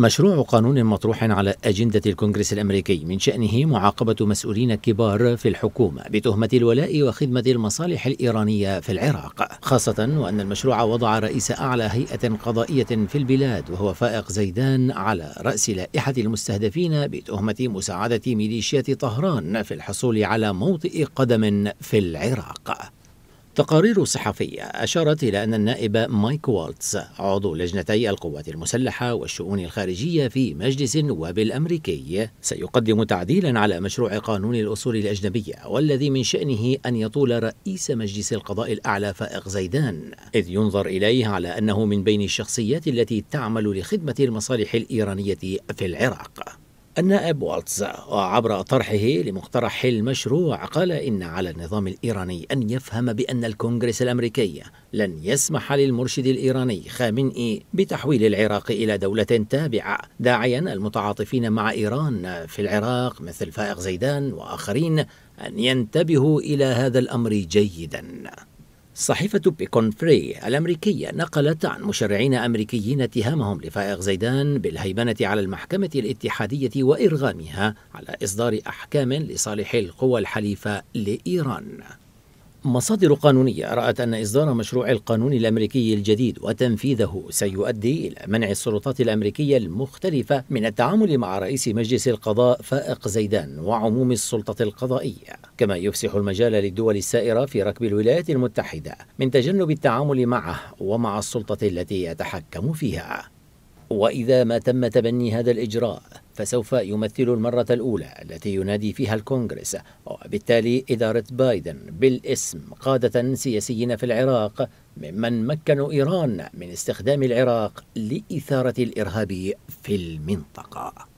مشروع قانون مطروح على أجندة الكونغرس الأمريكي من شأنه معاقبة مسؤولين كبار في الحكومة بتهمة الولاء وخدمة المصالح الإيرانية في العراق خاصة وأن المشروع وضع رئيس أعلى هيئة قضائية في البلاد وهو فائق زيدان على رأس لائحة المستهدفين بتهمة مساعدة ميليشيات طهران في الحصول على موطئ قدم في العراق تقارير صحفية أشارت إلى أن النائب مايك والتز عضو لجنتي القوات المسلحة والشؤون الخارجية في مجلس النواب الأمريكي سيقدم تعديلا على مشروع قانون الأصول الأجنبية والذي من شأنه أن يطول رئيس مجلس القضاء الأعلى فائق زيدان إذ ينظر إليه على أنه من بين الشخصيات التي تعمل لخدمة المصالح الإيرانية في العراق النائب والتز عبر طرحه لمقترح حل المشروع قال إن على النظام الإيراني أن يفهم بأن الكونغرس الأمريكي لن يسمح للمرشد الإيراني خامنئي بتحويل العراق إلى دولة تابعة داعيا المتعاطفين مع إيران في العراق مثل فائق زيدان وآخرين أن ينتبهوا إلى هذا الأمر جيداً صحيفة بيكون فري الأمريكية نقلت عن مشرعين أمريكيين اتهامهم لفائق زيدان بالهيمنة على المحكمة الاتحادية وإرغامها على إصدار أحكام لصالح القوى الحليفة لإيران مصادر قانونية رأت أن إصدار مشروع القانون الأمريكي الجديد وتنفيذه سيؤدي إلى منع السلطات الأمريكية المختلفة من التعامل مع رئيس مجلس القضاء فائق زيدان وعموم السلطة القضائية، كما يفسح المجال للدول السائرة في ركب الولايات المتحدة من تجنب التعامل معه ومع السلطة التي يتحكم فيها. وإذا ما تم تبني هذا الإجراء فسوف يمثل المرة الأولى التي ينادي فيها الكونغرس وبالتالي إدارة بايدن بالاسم قادة سياسيين في العراق ممن مكنوا إيران من استخدام العراق لإثارة الإرهاب في المنطقة